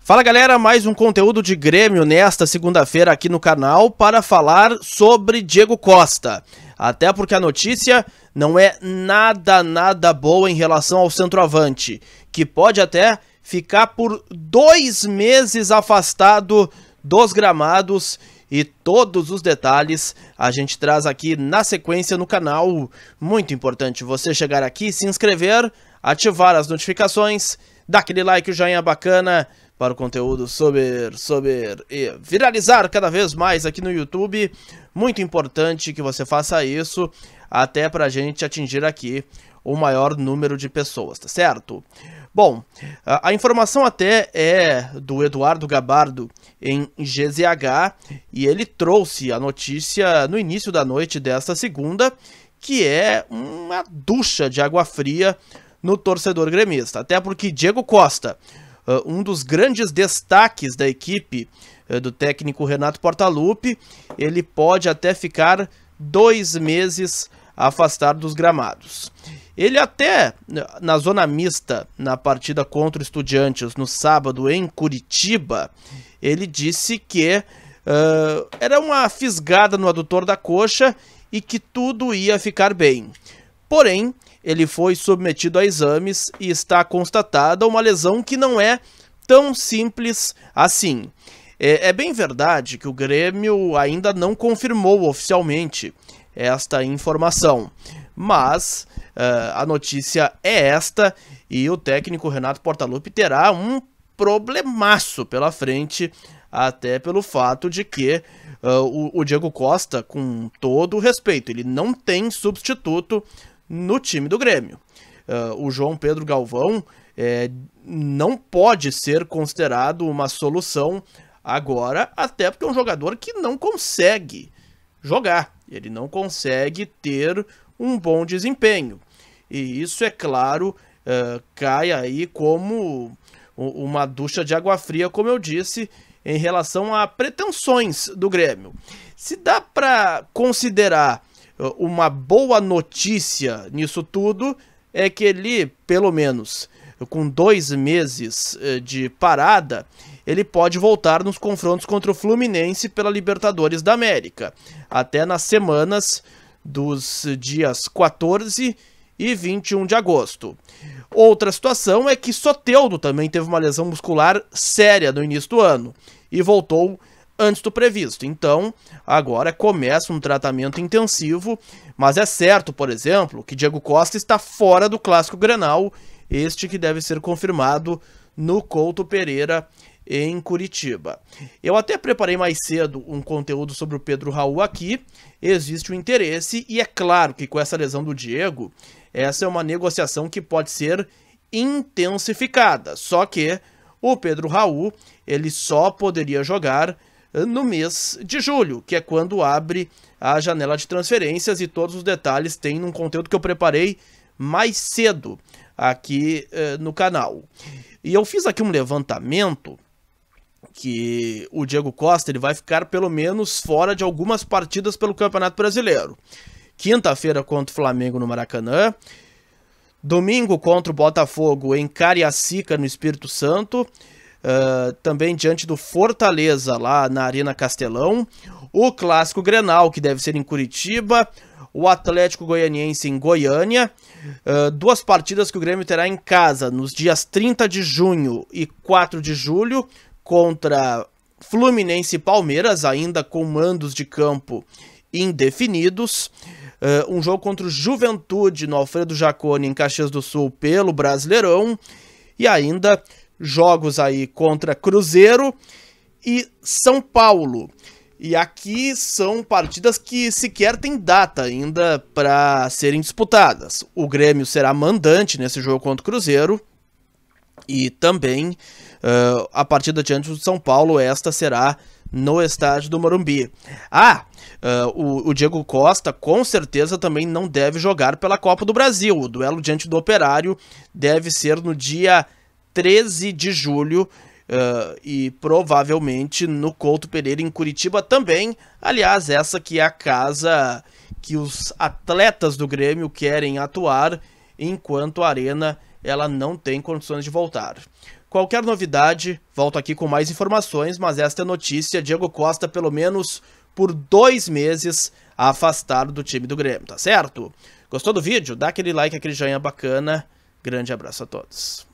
Fala galera, mais um conteúdo de Grêmio nesta segunda-feira aqui no canal para falar sobre Diego Costa. Até porque a notícia não é nada, nada boa em relação ao centroavante, que pode até ficar por dois meses afastado dos gramados e todos os detalhes a gente traz aqui na sequência no canal. Muito importante você chegar aqui, se inscrever, ativar as notificações dá aquele like, o joinha bacana para o conteúdo sobre sobre e viralizar cada vez mais aqui no YouTube. Muito importante que você faça isso, até para a gente atingir aqui o maior número de pessoas, tá certo? Bom, a, a, informação até é do Eduardo Gabardo em GZH e ele trouxe a notícia no início da noite desta segunda, que é uma ducha de água fria no torcedor gremista. Até porque Diego Costa, ah, um dos grandes destaques da equipe ah, do técnico Renato Portaluppi, ele pode até ficar dois meses afastado dos gramados. Ele até na zona mista, na partida contra o Estudiantes no sábado em Curitiba, ele disse que uh, era uma fisgada no adutor da coxa e que tudo ia ficar bem. Porém, ele foi submetido a exames e está constatada uma lesão que não é tão simples assim. É, é bem verdade que o Grêmio ainda não confirmou oficialmente esta informação, mas uh, a notícia é esta e o técnico Renato Portaluppi terá um problemaço pela frente, até pelo fato de que uh, o, o Diego Costa, com todo o respeito, ele não tem substituto no time do Grêmio. Uh, o João Pedro Galvão é, não pode ser considerado uma solução agora, até porque é um jogador que não consegue jogar, ele não consegue ter um bom desempenho. E isso, é claro, uh, cai aí como uma ducha de água fria, como eu disse, em relação a pretensões do Grêmio. Se dá para considerar ah, uma boa notícia nisso tudo é que ele, pelo menos com dois meses eh, de parada, ele pode voltar nos confrontos contra o Fluminense pela Libertadores da América, até nas semanas dos dias 14 e 21 de agosto. Outra situação é que Soteldo também teve uma lesão muscular séria no início do ano e voltou antes do previsto. Então, agora começa um tratamento intensivo, mas é certo, por exemplo, que Diego Costa está fora do clássico Grenal, este que deve ser confirmado no Couto Pereira em Curitiba. Eu até preparei mais cedo um conteúdo sobre o Pedro Raul aqui. Existe o um interesse e é claro que com essa lesão do Diego, essa é uma negociação que pode ser intensificada. Só que o Pedro Raul, ele só poderia jogar no mês de julho, que é quando abre a janela de transferências e todos os detalhes tem num conteúdo que eu preparei mais cedo aqui eh, no canal. E eu fiz aqui um levantamento que o Diego Costa ele vai ficar pelo menos fora de algumas partidas pelo Campeonato Brasileiro. Quinta-feira contra o Flamengo no Maracanã, domingo contra o Botafogo em Cariacica no Espírito Santo Uh, também diante do Fortaleza, lá na Arena Castelão. O Clássico Grenal, que deve ser em Curitiba. O Atlético Goianiense em Goiânia. Uh, duas partidas que o Grêmio terá em casa nos dias 30 de junho e 4 de julho contra Fluminense e Palmeiras, ainda com mandos de campo indefinidos. Uh, um jogo contra o Juventude no Alfredo Jaconi em Caxias do Sul pelo Brasileirão. E ainda jogos aí contra Cruzeiro e São Paulo. E aqui são partidas que sequer tem data ainda para serem disputadas. O Grêmio será mandante nesse jogo contra o Cruzeiro. E também uh, a partida diante do São Paulo, esta será no estádio do Morumbi. Ah, uh, o, o, Diego Costa com certeza também não deve jogar pela Copa do Brasil. O duelo diante do Operário deve ser no dia 13 de julho Uh, e provavelmente no Couto Pereira em Curitiba também. Aliás, essa que é a casa que os atletas do Grêmio querem atuar, enquanto a arena ela não tem condições de voltar. Qualquer novidade, volto aqui com mais informações, mas esta é notícia, Diego Costa pelo menos por dois meses afastado do time do Grêmio, tá certo? Gostou do vídeo? Dá aquele like, aquele joinha bacana. Grande abraço a todos.